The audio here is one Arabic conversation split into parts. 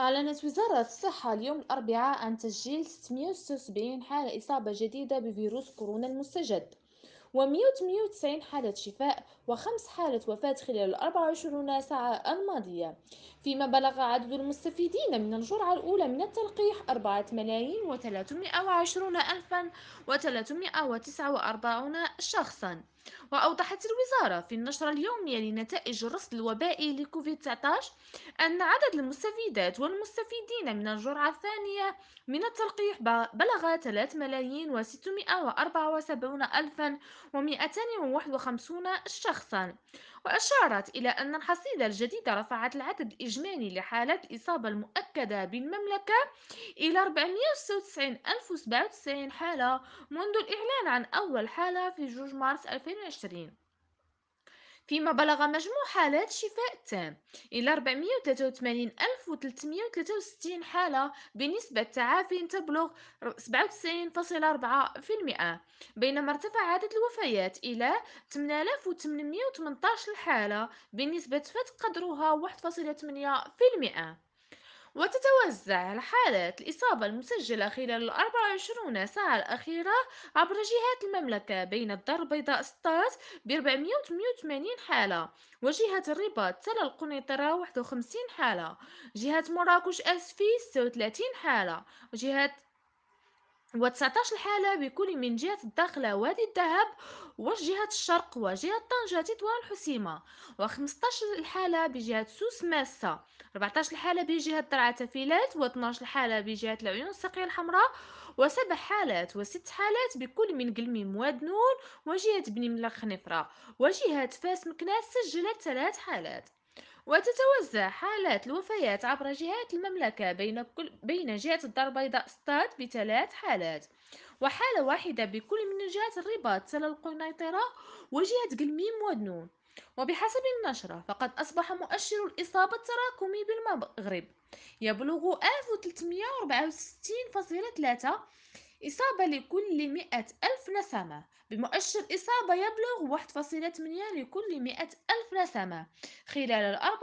أعلنت وزارة الصحة اليوم الأربعاء عن تسجيل 676 حالة إصابة جديدة بفيروس كورونا المستجد و198 حالة شفاء وخمس حالة وفاة خلال 24 ساعة الماضية فيما بلغ عدد المستفيدين من الجرعة الأولى من التلقيح 4 ملايين و320 ألفا و349 شخصا وأوضحت الوزارة في النشرة اليومية لنتائج الرصد الوبائي لكوفيد 19 أن عدد المستفيدات والمستفيدين من الجرعة الثانية من التلقيح بلغ 3 ملايين و 674 ألفا و 251 شخصا وأشارت إلى أن الحصيلة الجديدة رفعت العدد الإجمالي لحالات الإصابة المؤكدة بالمملكة إلى 496 ألف حالة منذ الإعلان عن أول حالة في 2 مارس 2020 2020 فيما بلغ مجموع حالات شفاء التام إلى 483363 حالة بنسبة تعافي تبلغ 97.4% بينما ارتفع عدد الوفيات إلى 8818 حالة بنسبة فات قدرها 1.8% وتتوزع الحالات حالات الإصابة المسجلة خلال ال 24 ساعة الأخيرة عبر جهات المملكة بين الدار البيضاء 16 ب 488 حالة وجهة الرباط تل القنيطرة 51 حالة جهة مراكش أسفي 36 حالة وجهة و19 حالة بكل من جهة الداخلة وادي الذهب وجهة الشرق وجهة طنجة تطوان الحسيمة و15 الحالة بجهة سوس ماسة 14 الحالة بجهة درعة تفيلات و12 الحالة بجهة العيون الساقية الحمراء و7 حالات و6 حالات بكل من قلميم واد نون وجهة بني ملخ نفرة وجهة فاس مكناس سجلت 3 حالات وتتوزع حالات الوفيات عبر جهات المملكة بين, كل بين جهة الدار البيضاء ستاد بثلاث حالات وحالة واحدة بكل من جهات الرباط سلا القنيطرة وجهة قلميم ودنون وبحسب النشرة فقد أصبح مؤشر الإصابة التراكمي بالمغرب يبلغ 1364.3 إصابة لكل 100 ألف نسمة بمؤشر إصابة يبلغ 1.8 لكل 100 ألف نسمة خلال الأربع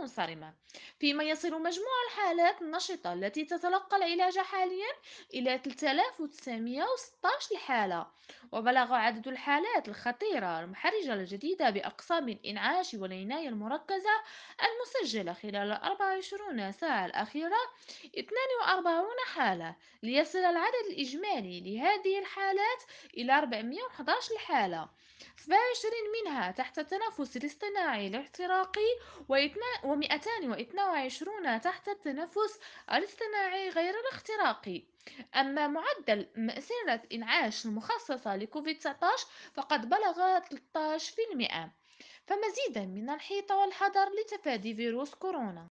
منصرمة فيما يصل مجموع الحالات النشطة التي تتلقى العلاج حاليا إلى 3916 الحالة وبلغ عدد الحالات الخطيرة المحرجة الجديدة بأقسام الإنعاش والعناية المركزة المسجلة خلال 24 ساعة الأخيرة 42 حالة ليصل العدد الإجمالي لهذه الحالات إلى 411 الحالة 27 منها تحت التنفس الاصطناعي الاحتراقي و و222 تحت التنفس الاصطناعي غير الاختراقي أما معدل مأسرة إنعاش المخصصة لكوفيد 19 فقد بلغ 13% فمزيدا من الحيطة والحذر لتفادي فيروس كورونا